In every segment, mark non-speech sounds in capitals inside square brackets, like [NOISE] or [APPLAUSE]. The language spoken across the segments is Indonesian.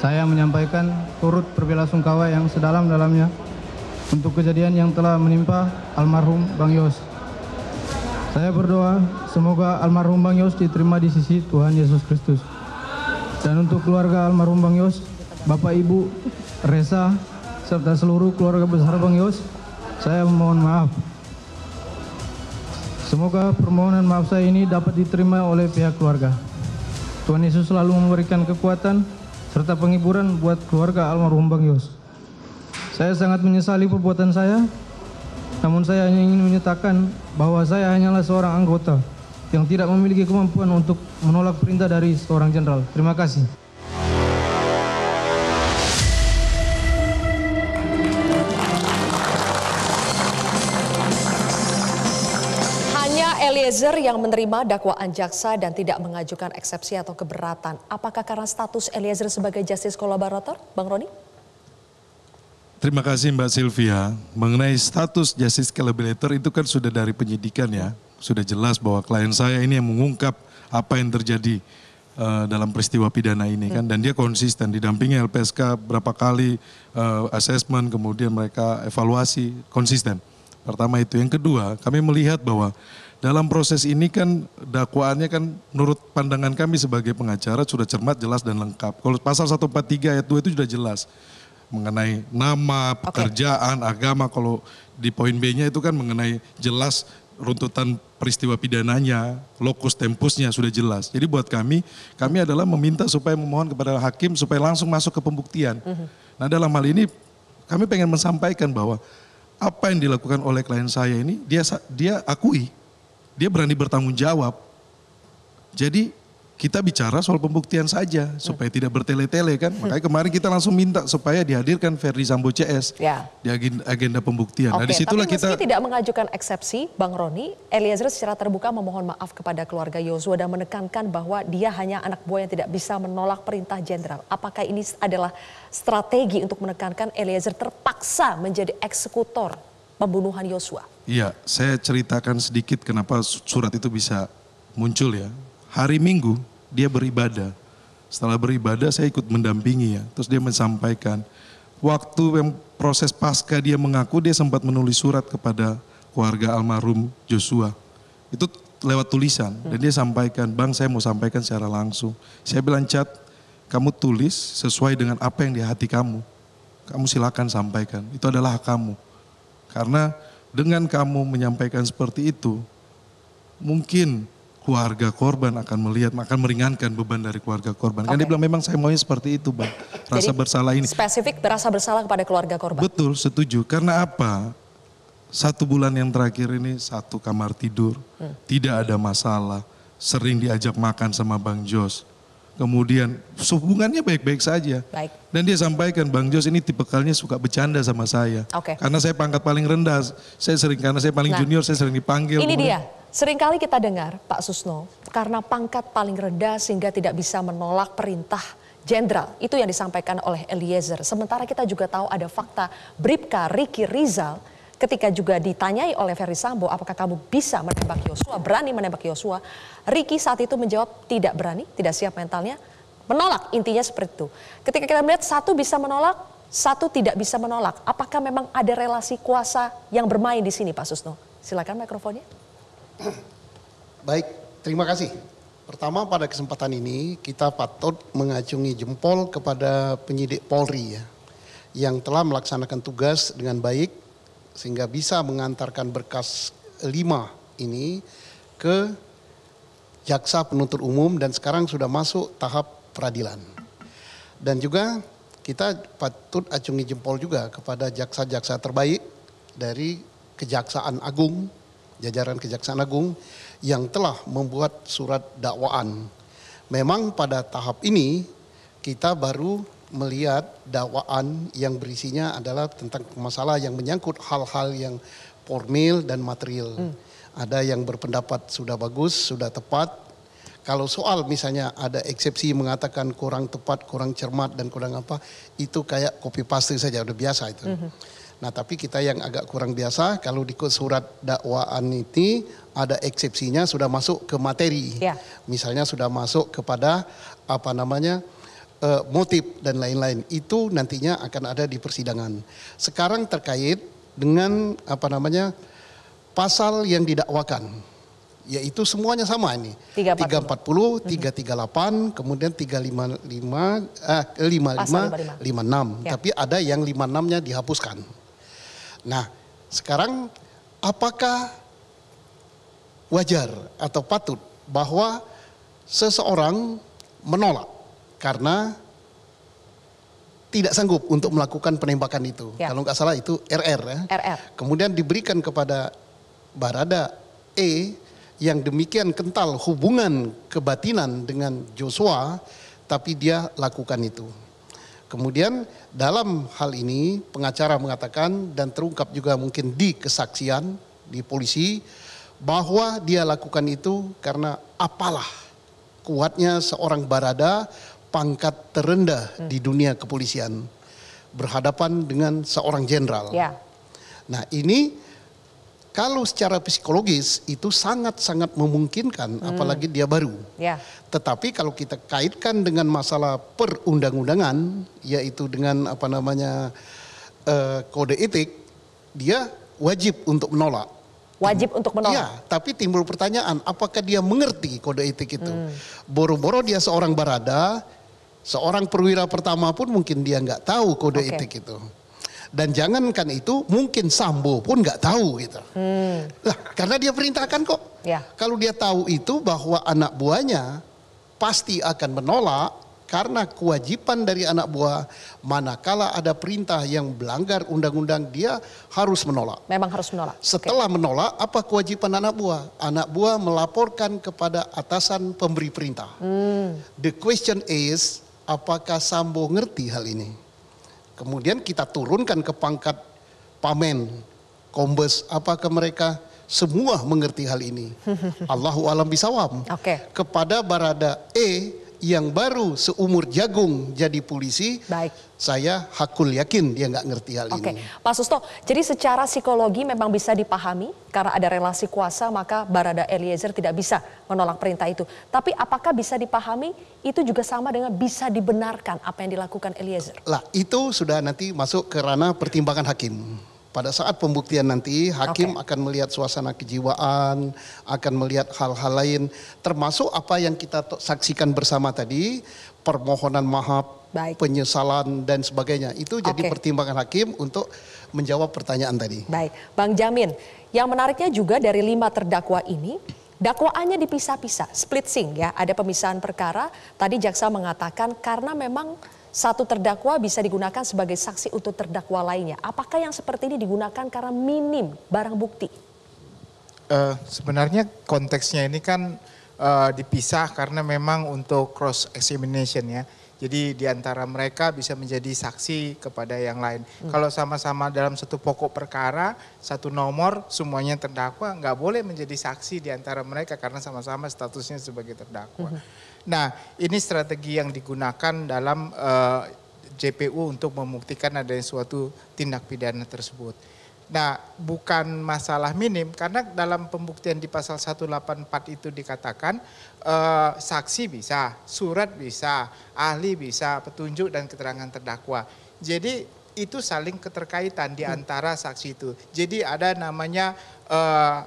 Saya menyampaikan turut berbela sungkawa yang sedalam-dalamnya untuk kejadian yang telah menimpa almarhum Bang Yos. Saya berdoa semoga almarhum Bang Yos diterima di sisi Tuhan Yesus Kristus. Dan untuk keluarga almarhum Bang Yos, Bapak Ibu, Resa, serta seluruh keluarga besar Bang Yos, saya mohon maaf. Semoga permohonan maaf saya ini dapat diterima oleh pihak keluarga. Tuhan Yesus selalu memberikan kekuatan serta penghiburan buat keluarga almarhum Bang Yos. Saya sangat menyesali perbuatan saya, namun saya hanya ingin menyatakan bahwa saya hanyalah seorang anggota yang tidak memiliki kemampuan untuk menolak perintah dari seorang jenderal. Terima kasih. Eliezer yang menerima dakwaan jaksa dan tidak mengajukan eksepsi atau keberatan, apakah karena status Eliezer sebagai justice kolaborator, Bang Roni? Terima kasih Mbak Silvia. Mengenai status justice collaborator itu kan sudah dari penyidikan ya. Sudah jelas bahwa klien saya ini yang mengungkap apa yang terjadi uh, dalam peristiwa pidana ini kan. Dan dia konsisten didampingi LPSK berapa kali uh, assessment kemudian mereka evaluasi konsisten. Pertama itu. Yang kedua kami melihat bahwa dalam proses ini kan dakwaannya kan menurut pandangan kami sebagai pengacara sudah cermat, jelas dan lengkap. Kalau pasal 143 ayat 2 itu sudah jelas mengenai nama, pekerjaan, okay. agama. Kalau di poin B-nya itu kan mengenai jelas runtutan peristiwa pidananya, lokus tempusnya sudah jelas. Jadi buat kami, kami adalah meminta supaya memohon kepada hakim supaya langsung masuk ke pembuktian. Mm -hmm. Nah dalam hal ini kami pengen menyampaikan bahwa apa yang dilakukan oleh klien saya ini dia dia akui dia berani bertanggung jawab. Jadi kita bicara soal pembuktian saja supaya tidak bertele-tele kan. Makanya kemarin kita langsung minta supaya dihadirkan Ferdi Sambo CS ya. di agenda, pembuktian. Nah, Oke, nah, disitulah tapi kita tidak mengajukan eksepsi, Bang Roni, Eliezer secara terbuka memohon maaf kepada keluarga Yosua dan menekankan bahwa dia hanya anak buah yang tidak bisa menolak perintah jenderal. Apakah ini adalah strategi untuk menekankan Eliezer terpaksa menjadi eksekutor pembunuhan Yosua. Iya, saya ceritakan sedikit kenapa surat itu bisa muncul ya. Hari Minggu dia beribadah. Setelah beribadah saya ikut mendampingi ya. Terus dia menyampaikan waktu yang proses pasca dia mengaku dia sempat menulis surat kepada keluarga almarhum Joshua. Itu lewat tulisan dan dia sampaikan, "Bang, saya mau sampaikan secara langsung." Saya bilang, "Cat, kamu tulis sesuai dengan apa yang di hati kamu. Kamu silakan sampaikan. Itu adalah hak kamu." Karena dengan kamu menyampaikan seperti itu, mungkin keluarga korban akan melihat, akan meringankan beban dari keluarga korban. Okay. Kan dia bilang memang saya maunya seperti itu, Bang. Rasa Jadi, bersalah ini. Spesifik berasa bersalah kepada keluarga korban. Betul, setuju. Karena apa? Satu bulan yang terakhir ini satu kamar tidur, hmm. tidak ada masalah, sering diajak makan sama Bang Jos kemudian hubungannya baik-baik saja. Baik. Dan dia sampaikan Bang Jos ini tipekalnya suka bercanda sama saya. Okay. Karena saya pangkat paling rendah, saya sering karena saya paling nah, junior saya sering dipanggil. Ini kemudian, dia. Seringkali kita dengar Pak Susno karena pangkat paling rendah sehingga tidak bisa menolak perintah jenderal. Itu yang disampaikan oleh Eliezer. Sementara kita juga tahu ada fakta Bripka Riki Rizal Ketika juga ditanyai oleh Ferry Sambo, apakah kamu bisa menembak Yosua, berani menembak Yosua? Ricky saat itu menjawab tidak berani, tidak siap mentalnya, menolak intinya seperti itu. Ketika kita melihat satu bisa menolak, satu tidak bisa menolak. Apakah memang ada relasi kuasa yang bermain di sini Pak Susno? Silakan mikrofonnya. [CLEARS THROAT] Baik, terima kasih. Pertama pada kesempatan ini kita patut mengacungi jempol kepada penyidik Polri ya yang telah melaksanakan tugas dengan baik sehingga bisa mengantarkan berkas lima ini ke jaksa penuntut umum dan sekarang sudah masuk tahap peradilan. Dan juga kita patut acungi jempol juga kepada jaksa-jaksa terbaik dari Kejaksaan Agung, jajaran Kejaksaan Agung yang telah membuat surat dakwaan. Memang pada tahap ini kita baru melihat dakwaan yang berisinya adalah tentang masalah yang menyangkut hal-hal yang formil dan material. Hmm. Ada yang berpendapat sudah bagus, sudah tepat. Kalau soal misalnya ada eksepsi mengatakan kurang tepat, kurang cermat dan kurang apa, itu kayak copy paste saja udah biasa itu. Hmm. Nah, tapi kita yang agak kurang biasa kalau di surat dakwaan ini ada eksepsinya sudah masuk ke materi. Yeah. Misalnya sudah masuk kepada apa namanya? uh, motif dan lain-lain itu nantinya akan ada di persidangan. Sekarang terkait dengan apa namanya pasal yang didakwakan yaitu semuanya sama ini 340, 340 338 kemudian 355 eh, 55 55, 56 ya. tapi ada yang 56-nya dihapuskan. Nah, sekarang apakah wajar atau patut bahwa seseorang menolak karena tidak sanggup untuk melakukan penembakan itu. Ya. Kalau nggak salah itu RR ya. RR. Kemudian diberikan kepada Barada E yang demikian kental hubungan kebatinan dengan Joshua, tapi dia lakukan itu. Kemudian dalam hal ini pengacara mengatakan dan terungkap juga mungkin di kesaksian di polisi bahwa dia lakukan itu karena apalah kuatnya seorang barada pangkat terendah hmm. di dunia kepolisian berhadapan dengan seorang jenderal. Ya. Nah ini kalau secara psikologis itu sangat-sangat memungkinkan hmm. apalagi dia baru. Ya. Tetapi kalau kita kaitkan dengan masalah perundang-undangan yaitu dengan apa namanya uh, kode etik dia wajib untuk menolak. Wajib untuk menolak. Iya, tapi timbul pertanyaan apakah dia mengerti kode etik itu? Hmm. Boro-boro hmm. dia seorang barada, Seorang perwira pertama pun mungkin dia nggak tahu kode okay. etik itu. Dan jangankan itu, mungkin Sambo pun nggak tahu gitu. Hmm. Nah, karena dia perintahkan kok. Ya. Kalau dia tahu itu bahwa anak buahnya pasti akan menolak karena kewajiban dari anak buah manakala ada perintah yang melanggar undang-undang dia harus menolak. Memang harus menolak. Setelah okay. menolak apa kewajiban anak buah? Anak buah melaporkan kepada atasan pemberi perintah. Hmm. The question is Apakah Sambo ngerti hal ini? Kemudian kita turunkan ke pangkat pamen, kombes, apakah mereka semua mengerti hal ini? [LAUGHS] Allahu alam Oke. Okay. Kepada Barada E yang baru seumur jagung jadi polisi, Baik. saya hakul yakin dia nggak ngerti hal Oke. ini. Pak Susto, jadi secara psikologi memang bisa dipahami karena ada relasi kuasa maka Barada Eliezer tidak bisa menolak perintah itu. Tapi apakah bisa dipahami itu juga sama dengan bisa dibenarkan apa yang dilakukan Eliezer? Lah itu sudah nanti masuk ke ranah pertimbangan hakim. Pada saat pembuktian nanti, hakim okay. akan melihat suasana kejiwaan, akan melihat hal-hal lain, termasuk apa yang kita saksikan bersama tadi, permohonan maaf, Baik. penyesalan dan sebagainya. Itu jadi pertimbangan hakim untuk menjawab pertanyaan tadi. Baik, Bang Jamin. Yang menariknya juga dari lima terdakwa ini, dakwaannya dipisah-pisah, split ya, ada pemisahan perkara. Tadi jaksa mengatakan karena memang satu terdakwa bisa digunakan sebagai saksi untuk terdakwa lainnya. Apakah yang seperti ini digunakan karena minim barang bukti? Uh, sebenarnya konteksnya ini kan uh, dipisah karena memang untuk cross examination ya. Jadi di antara mereka bisa menjadi saksi kepada yang lain. Hmm. Kalau sama-sama dalam satu pokok perkara, satu nomor semuanya terdakwa, nggak boleh menjadi saksi di antara mereka karena sama-sama statusnya sebagai terdakwa. Hmm. Nah, ini strategi yang digunakan dalam uh, eh, JPU untuk membuktikan adanya suatu tindak pidana tersebut. Nah, bukan masalah minim karena dalam pembuktian di pasal 184 itu dikatakan eh, saksi bisa, surat bisa, ahli bisa, petunjuk dan keterangan terdakwa. Jadi itu saling keterkaitan di hmm. antara saksi itu. Jadi ada namanya eh,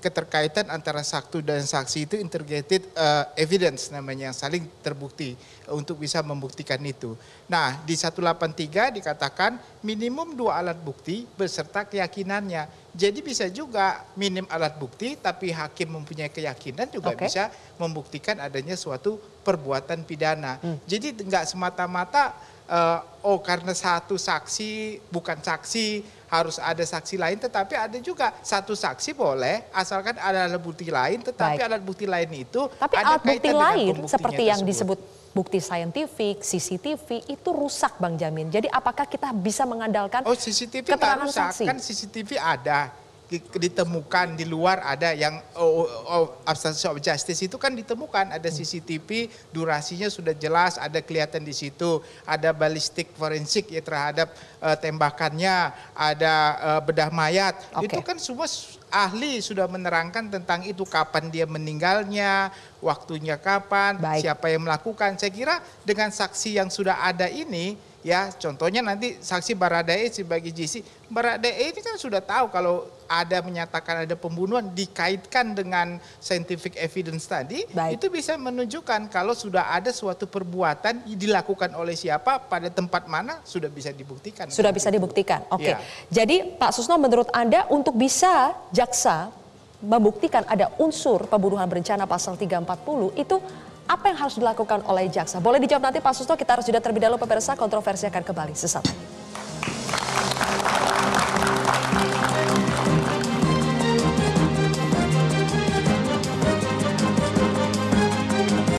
keterkaitan antara saksi dan saksi itu integrated uh, evidence namanya yang saling terbukti eh, untuk bisa membuktikan itu. Nah, di 183 dikatakan minimum dua alat bukti beserta keyakinannya. Jadi bisa juga minim alat bukti tapi hakim mempunyai keyakinan juga okay. bisa membuktikan adanya suatu perbuatan pidana. Hmm. Jadi enggak semata-mata uh, oh karena satu saksi bukan saksi harus ada saksi lain tetapi ada juga satu saksi boleh asalkan ada alat bukti lain tetapi Baik. alat bukti lain itu tapi ada alat bukti lain seperti yang tersebut. disebut bukti saintifik, CCTV itu rusak Bang Jamin. Jadi apakah kita bisa mengandalkan oh, CCTV keterangan rusak. saksi? Kan CCTV ada ditemukan di luar ada yang oh, oh, oh of justice itu kan ditemukan ada CCTV durasinya sudah jelas ada kelihatan di situ ada balistik forensik ya terhadap uh, tembakannya ada uh, bedah mayat okay. itu kan semua ahli sudah menerangkan tentang itu kapan dia meninggalnya waktunya kapan Baik. siapa yang melakukan saya kira dengan saksi yang sudah ada ini Ya, contohnya nanti saksi Baradae sebagai JC, Baradae ini kan sudah tahu kalau ada menyatakan ada pembunuhan dikaitkan dengan scientific evidence tadi, Baik. itu bisa menunjukkan kalau sudah ada suatu perbuatan dilakukan oleh siapa pada tempat mana sudah bisa dibuktikan. Sudah bisa dibuktikan. Iya. Oke. Okay. Ya. Jadi Pak Susno menurut Anda untuk bisa jaksa membuktikan ada unsur pembunuhan berencana pasal 340 itu apa yang harus dilakukan oleh jaksa? Boleh dijawab nanti Pak Susto, kita harus sudah terlebih dahulu pemirsa, kontroversi akan kembali sesaat lagi.